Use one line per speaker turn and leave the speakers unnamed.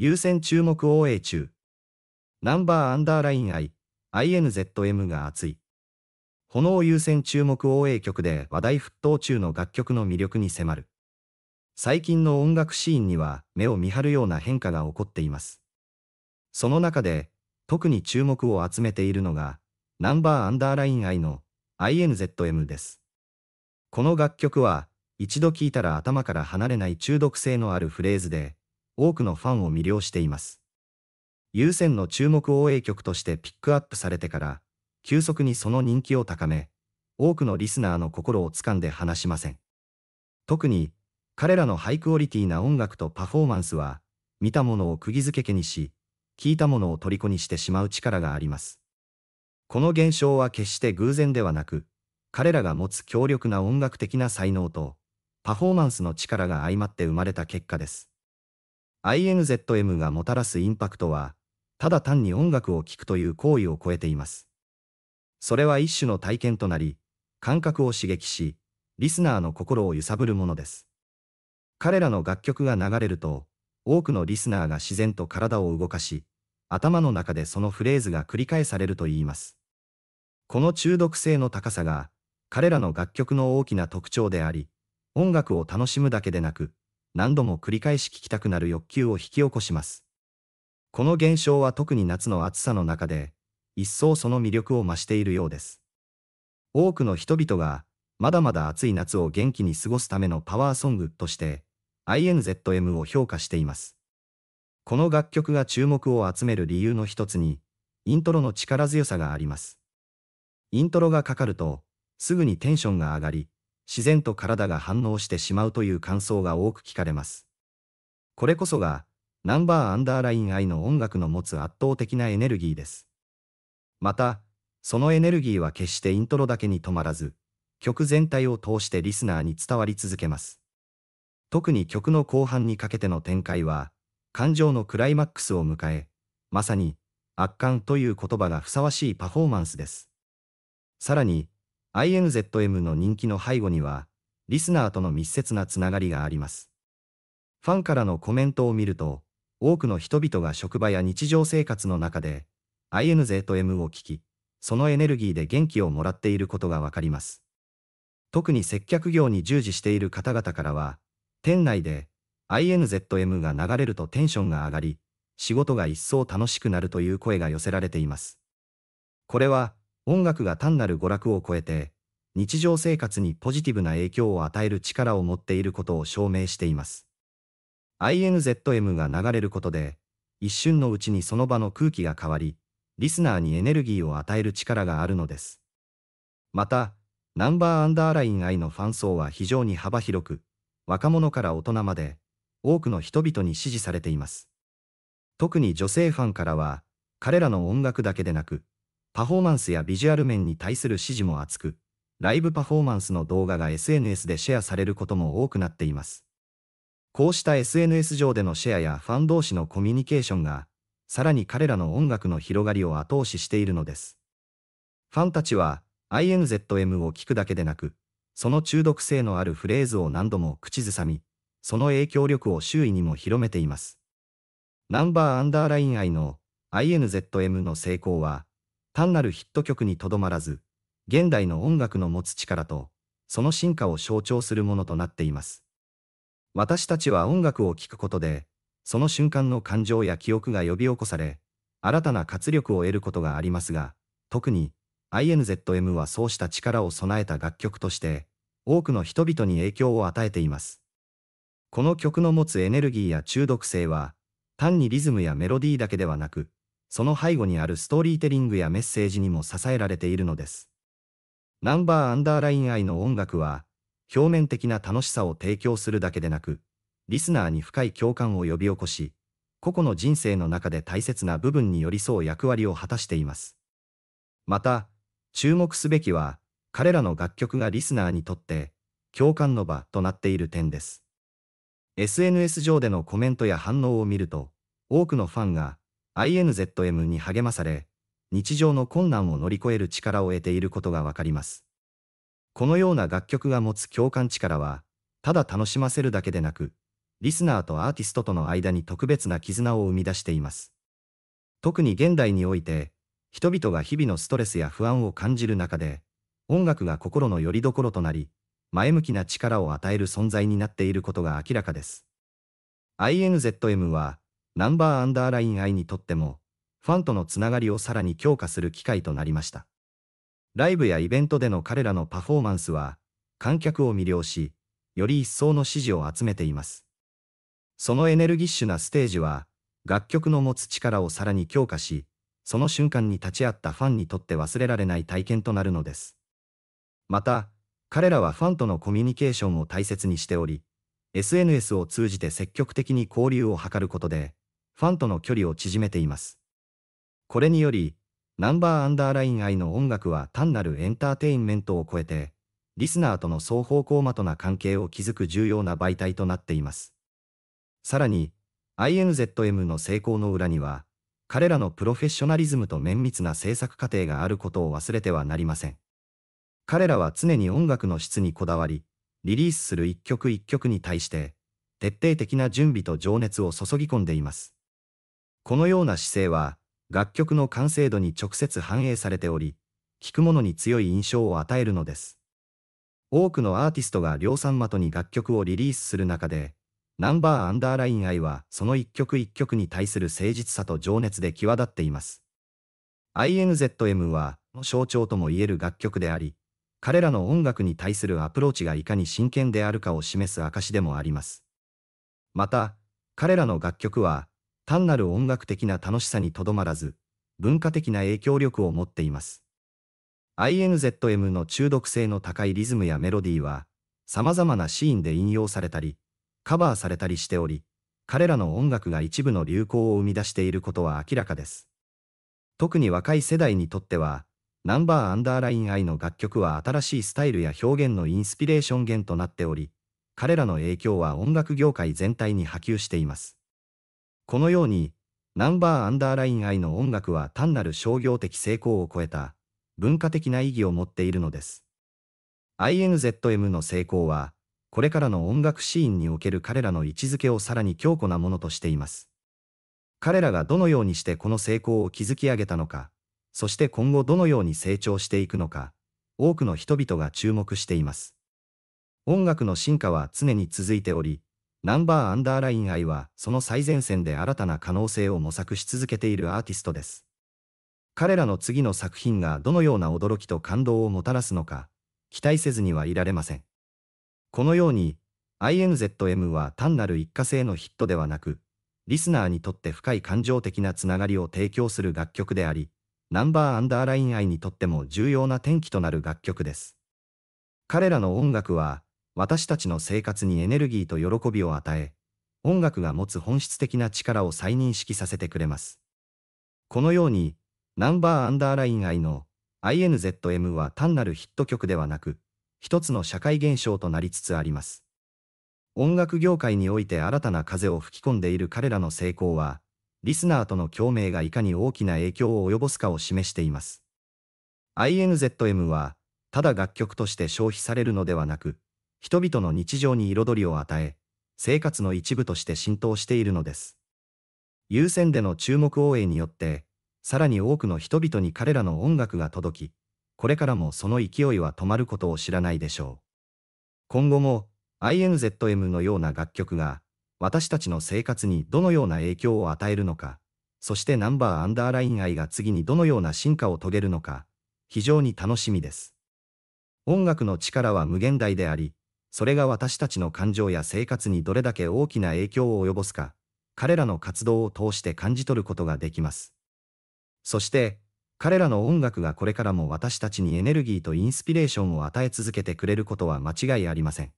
優先注目 OA 中。ナンバーアンダーライン I、INZM が熱い。炎優先注目 OA 曲で話題沸騰中の楽曲の魅力に迫る。最近の音楽シーンには目を見張るような変化が起こっています。その中で、特に注目を集めているのが、ナンバーアンダーライン I の INZM です。この楽曲は、一度聴いたら頭から離れない中毒性のあるフレーズで、多くのファンを魅了しています。優先の注目応援曲としてピックアップされてから、急速にその人気を高め、多くのリスナーの心をつかんで離しません。特に、彼らのハイクオリティな音楽とパフォーマンスは、見たものを釘付けにし、聞いたものを虜にしてしまう力があります。この現象は決して偶然ではなく、彼らが持つ強力な音楽的な才能と、パフォーマンスの力が相まって生まれた結果です。INZM がもたらすインパクトは、ただ単に音楽を聴くという行為を超えています。それは一種の体験となり、感覚を刺激し、リスナーの心を揺さぶるものです。彼らの楽曲が流れると、多くのリスナーが自然と体を動かし、頭の中でそのフレーズが繰り返されるといいます。この中毒性の高さが、彼らの楽曲の大きな特徴であり、音楽を楽しむだけでなく、何度も繰り返し聞きたくなる欲求を引き起こします。この現象は特に夏の暑さの中で、一層その魅力を増しているようです。多くの人々が、まだまだ暑い夏を元気に過ごすためのパワーソングとして、INZM を評価しています。この楽曲が注目を集める理由の一つに、イントロの力強さがあります。イントロがかかると、すぐにテンションが上がり、自然と体が反応してしまうという感想が多く聞かれます。これこそが、ナンバーアンダーライン愛の音楽の持つ圧倒的なエネルギーです。また、そのエネルギーは決してイントロだけに止まらず、曲全体を通してリスナーに伝わり続けます。特に曲の後半にかけての展開は、感情のクライマックスを迎え、まさに、圧巻という言葉がふさわしいパフォーマンスです。さらに、INZM の人気の背後には、リスナーとの密接なつながりがあります。ファンからのコメントを見ると、多くの人々が職場や日常生活の中で、INZM を聞き、そのエネルギーで元気をもらっていることがわかります。特に接客業に従事している方々からは、店内で INZM が流れるとテンションが上がり、仕事が一層楽しくなるという声が寄せられています。これは、音楽が単なる娯楽を超えて、日常生活にポジティブな影響を与える力を持っていることを証明しています。INZM が流れることで、一瞬のうちにその場の空気が変わり、リスナーにエネルギーを与える力があるのです。また、ナンバーアンダーライン I のファン層は非常に幅広く、若者から大人まで、多くの人々に支持されています。特に女性ファンからは、彼らの音楽だけでなく、パフォーマンスやビジュアル面に対する支持も厚く、ライブパフォーマンスの動画が SNS でシェアされることも多くなっています。こうした SNS 上でのシェアやファン同士のコミュニケーションが、さらに彼らの音楽の広がりを後押ししているのです。ファンたちは INZM を聞くだけでなく、その中毒性のあるフレーズを何度も口ずさみ、その影響力を周囲にも広めています。ナンバーアンダーライン愛の INZM の成功は、単なるヒット曲にとどまらず、現代の音楽の持つ力と、その進化を象徴するものとなっています。私たちは音楽を聴くことで、その瞬間の感情や記憶が呼び起こされ、新たな活力を得ることがありますが、特に INZM はそうした力を備えた楽曲として、多くの人々に影響を与えています。この曲の持つエネルギーや中毒性は、単にリズムやメロディーだけではなく、その背後にあるストーリーテリングやメッセージにも支えられているのです。ナンバーアンダーライン愛の音楽は、表面的な楽しさを提供するだけでなく、リスナーに深い共感を呼び起こし、個々の人生の中で大切な部分に寄り添う役割を果たしています。また、注目すべきは、彼らの楽曲がリスナーにとって、共感の場となっている点です。SNS 上でのコメントや反応を見ると、多くのファンが INZM に励まされ、日常の困難を乗り越える力を得ていることがわかります。このような楽曲が持つ共感力は、ただ楽しませるだけでなく、リスナーとアーティストとの間に特別な絆を生み出しています。特に現代において、人々が日々のストレスや不安を感じる中で、音楽が心の拠り所となり、前向きな力を与える存在になっていることが明らかです。INZM は、ナンバーアンダーライン I にとっても、ファンとのつながりをさらに強化する機会となりました。ライブやイベントでの彼らのパフォーマンスは、観客を魅了し、より一層の支持を集めています。そのエネルギッシュなステージは、楽曲の持つ力をさらに強化し、その瞬間に立ち会ったファンにとって忘れられない体験となるのです。また、彼らはファンとのコミュニケーションを大切にしており、SNS を通じて積極的に交流を図ることで、ファンとの距離を縮めています。これにより、ナンバーアンダーライン愛の音楽は単なるエンターテインメントを超えて、リスナーとの双方向まとな関係を築く重要な媒体となっています。さらに、INZM の成功の裏には、彼らのプロフェッショナリズムと綿密な制作過程があることを忘れてはなりません。彼らは常に音楽の質にこだわり、リリースする一曲一曲に対して、徹底的な準備と情熱を注ぎ込んでいます。このような姿勢は、楽曲の完成度に直接反映されており、聴く者に強い印象を与えるのです。多くのアーティストが量産的に楽曲をリリースする中で、ナンバーアンダーライン愛はその一曲一曲に対する誠実さと情熱で際立っています。INZM はの象徴ともいえる楽曲であり、彼らの音楽に対するアプローチがいかに真剣であるかを示す証でもあります。また、彼らの楽曲は単なる音楽的な楽しさにとどまらず、文化的な影響力を持っています。INZM の中毒性の高いリズムやメロディーは、様々なシーンで引用されたり、カバーされたりしており、彼らの音楽が一部の流行を生み出していることは明らかです。特に若い世代にとっては、ナンバーアンダーライン I の楽曲は新しいスタイルや表現のインスピレーション源となっており、彼らの影響は音楽業界全体に波及しています。このように、ナンバーアンダーライン愛の音楽は単なる商業的成功を超えた、文化的な意義を持っているのです。INZM の成功は、これからの音楽シーンにおける彼らの位置づけをさらに強固なものとしています。彼らがどのようにしてこの成功を築き上げたのか、そして今後どのように成長していくのか、多くの人々が注目しています。音楽の進化は常に続いており、ナンバーアンダーライン愛は、その最前線で新たな可能性を模索し続けているアーティストです。彼らの次の作品がどのような驚きと感動をもたらすのか、期待せずにはいられません。このように、INZM は単なる一過性のヒットではなく、リスナーにとって深い感情的なつながりを提供する楽曲であり、ナンバーアンダーライン愛にとっても重要な転機となる楽曲です。彼らの音楽は、私たちの生活にエネルギーと喜びを与え、音楽が持つ本質的な力を再認識させてくれます。このように、ナンバーアンダーライン愛の INZM は単なるヒット曲ではなく、一つの社会現象となりつつあります。音楽業界において新たな風を吹き込んでいる彼らの成功は、リスナーとの共鳴がいかに大きな影響を及ぼすかを示しています。INZM は、ただ楽曲として消費されるのではなく、人々の日常に彩りを与え、生活の一部として浸透しているのです。優先での注目応援によって、さらに多くの人々に彼らの音楽が届き、これからもその勢いは止まることを知らないでしょう。今後も INZM のような楽曲が私たちの生活にどのような影響を与えるのか、そしてナンバーアンダーライン愛が次にどのような進化を遂げるのか、非常に楽しみです。音楽の力は無限大であり、それが私たちの感情や生活にどれだけ大きな影響を及ぼすか、彼らの活動を通して感じ取ることができます。そして、彼らの音楽がこれからも私たちにエネルギーとインスピレーションを与え続けてくれることは間違いありません。